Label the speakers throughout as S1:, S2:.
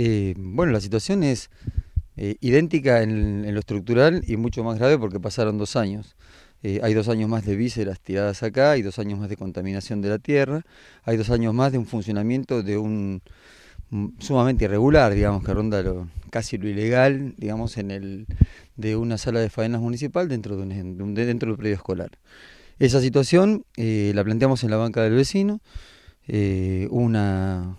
S1: Eh, bueno, la situación es eh, idéntica en, lo estructural y mucho más grave porque pasaron dos años. Eh, hay dos años más de vísceras tiradas acá, hay dos años más de contaminación de la tierra, hay dos años más de un funcionamiento de un mm, sumamente irregular, digamos, que ronda casi lo ilegal, digamos, en el de una sala de faenas municipal dentro, de un, dentro del predio escolar. Esa situación la planteamos en la banca del vecino, una,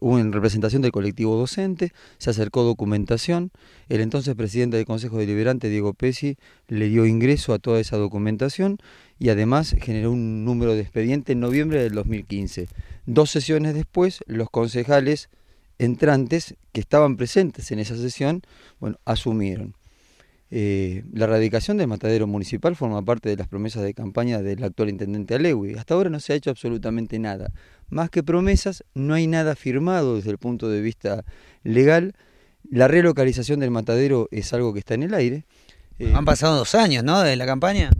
S1: en representación del colectivo docente, se acercó documentación. El entonces presidente del Consejo Deliberante, Diego Pesci, le dio ingreso a toda esa documentación y además generó un número de expediente en noviembre del 2015. Dos sesiones después, los concejales entrantes que estaban presentes en esa sesión, bueno, asumieron. Eh, la erradicación del matadero municipal forma parte de las promesas de campaña del actual intendente Alewi. Hasta ahora no se ha hecho absolutamente nada más que promesas, no hay nada firmado desde el punto de vista legal. La relocalización del matadero es algo que está en el aire. Eh,
S2: Han pasado dos años, ¿no? De la campaña.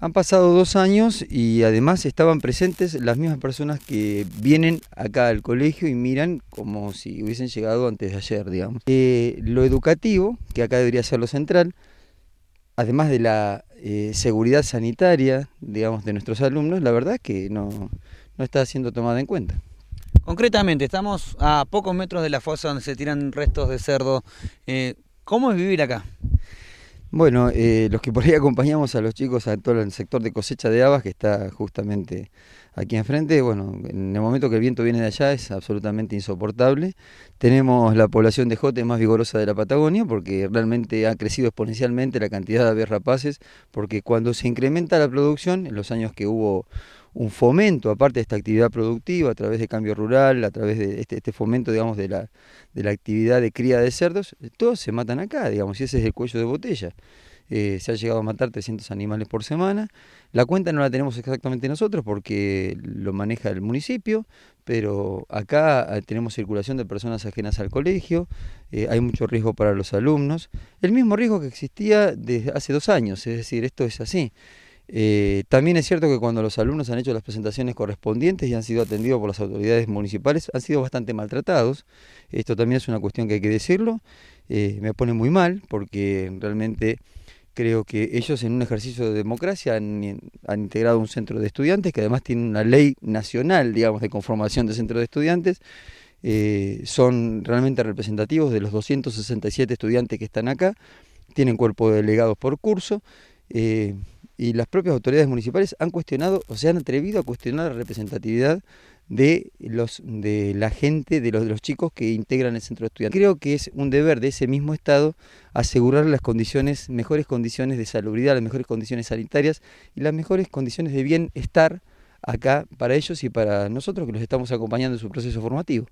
S1: Han pasado dos años y además estaban presentes las mismas personas que vienen acá al colegio y miran como si hubiesen llegado antes de ayer, digamos. Eh, lo educativo, que acá debería ser lo central, además de la eh, seguridad sanitaria, digamos, de nuestros alumnos, la verdad es que no, no está siendo tomada en cuenta.
S2: Concretamente, estamos a pocos metros de la fosa donde se tiran restos de cerdo. Eh, ¿Cómo es vivir acá?
S1: Bueno, eh, los que por ahí acompañamos a los chicos a todo el sector de cosecha de habas que está justamente aquí enfrente, bueno, en el momento que el viento viene de allá es absolutamente insoportable. Tenemos la población de jote más vigorosa de la Patagonia porque realmente ha crecido exponencialmente la cantidad de aves rapaces porque cuando se incrementa la producción, en los años que hubo un fomento, aparte de esta actividad productiva, a través de cambio rural, a través de este, este fomento, digamos, de la, de la, actividad de cría de cerdos, eh, todos se matan acá, digamos, y ese es el cuello de botella. Eh, se ha llegado a matar 300 animales por semana. La cuenta no la tenemos exactamente nosotros porque lo maneja el municipio, pero acá eh, tenemos circulación de personas ajenas al colegio, hay mucho riesgo para los alumnos, el mismo riesgo que existía desde hace dos años, es decir, esto es así. Eh, también es cierto que cuando los alumnos han hecho las presentaciones correspondientes y han sido atendidos por las autoridades municipales, han sido bastante maltratados. Esto también es una cuestión que hay que decirlo. Eh, me pone muy mal porque realmente creo que ellos en un ejercicio de democracia han, integrado un centro de estudiantes que además tiene una ley nacional, digamos, de conformación de centro de estudiantes. Eh, son realmente representativos de los 267 estudiantes que están acá, tienen cuerpo de delegados por curso. Eh, y las propias autoridades municipales han cuestionado o se han atrevido a cuestionar la representatividad de los de la gente, de los, de los chicos que integran el centro estudiantes. Creo que es un deber de ese mismo Estado asegurar las condiciones, mejores condiciones de salubridad, las mejores condiciones sanitarias y las mejores condiciones de bienestar acá para ellos y para nosotros que los estamos acompañando en su proceso formativo.